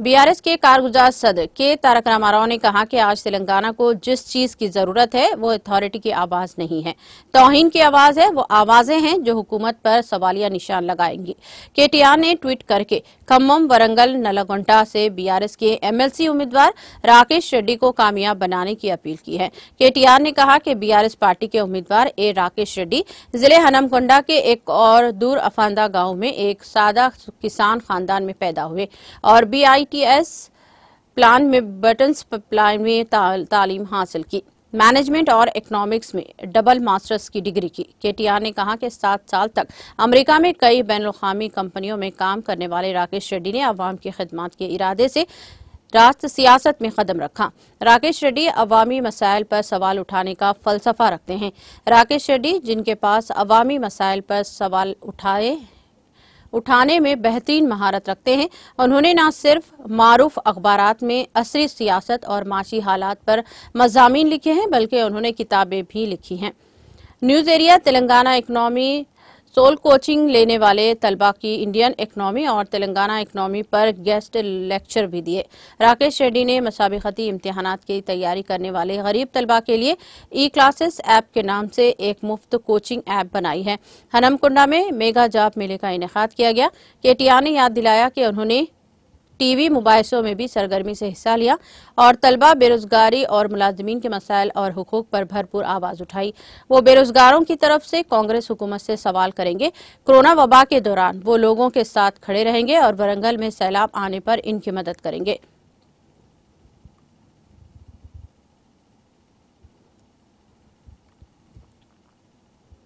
BRS के कारगुजार सदर के तारक रामाराव ने कहा कि आज तेलंगाना को जिस चीज की जरूरत है वो अथॉरिटी की आवाज नहीं है तोहिन की आवाज है वो आवाजें हैं जो हुकूमत पर सवालिया निशान लगाएंगी केटीआर ने ट्वीट करके खम्भम वरंगल नलागोंडा से बीआरएस के एमएलसी उम्मीदवार राकेश रेड्डी को कामयाब बनाने की अपील की है के ने कहा कि बी पार्टी के उम्मीदवार ए राकेश रेड्डी जिले हनमकोंडा के एक और दूर अफांदा गाँव में एक सादा किसान खानदान में पैदा हुए और बी आईटीएस प्लान में बटन प्लान में ता, तालीम हासिल की मैनेजमेंट और इकोनॉमिक्स में डबल मास्टर्स की डिग्री की केटीआर ने कहा कि सात साल तक अमेरिका में कई बैन अवी कंपनियों में काम करने वाले राकेश रेड्डी ने अवाम की खदमात के इरादे से राष्ट्र सियासत में कदम रखा राकेश रेड्डी अवामी मसाइल पर सवाल उठाने का फलसफा रखते हैं राकेश रेड्डी जिनके पास अवामी मसाइल पर सवाल उठाए उठाने में बेहतरीन महारत रखते हैं उन्होंने न सिर्फ मारूफ अखबार में असरी सियासत और माशी हालात पर मजामी लिखे हैं बल्कि उन्होंने किताबें भी लिखी हैं न्यूज़ एरिया तेलंगाना इकनॉमी सोल कोचिंग लेने वाले तलबा की इंडियन इकनॉमी और तेलंगाना इकनॉमी पर गेस्ट लेक्चर भी दिए राकेश रेड्डी ने मसाबिकती इम्तहान की तैयारी करने वाले गरीब तलबा के लिए ई क्लासेस ऐप के नाम से एक मुफ्त कोचिंग ऐप बनाई है हनमकुंडा में मेगा जॉब मेले का इनका किया गया केटिया ने याद दिलाया कि उन्होंने टीवी मुबासों में भी सरगर्मी से हिस्सा लिया और तलबा बेरोजगारी और मुलाजमीन के मसाइल और हकूक पर भरपूर आवाज उठाई वो बेरोजगारों की तरफ से कांग्रेस हुकूमत से सवाल करेंगे कोरोना वबा के दौरान वो लोगों के साथ खड़े रहेंगे और वरंगल में सैलाब आने पर इनकी मदद करेंगे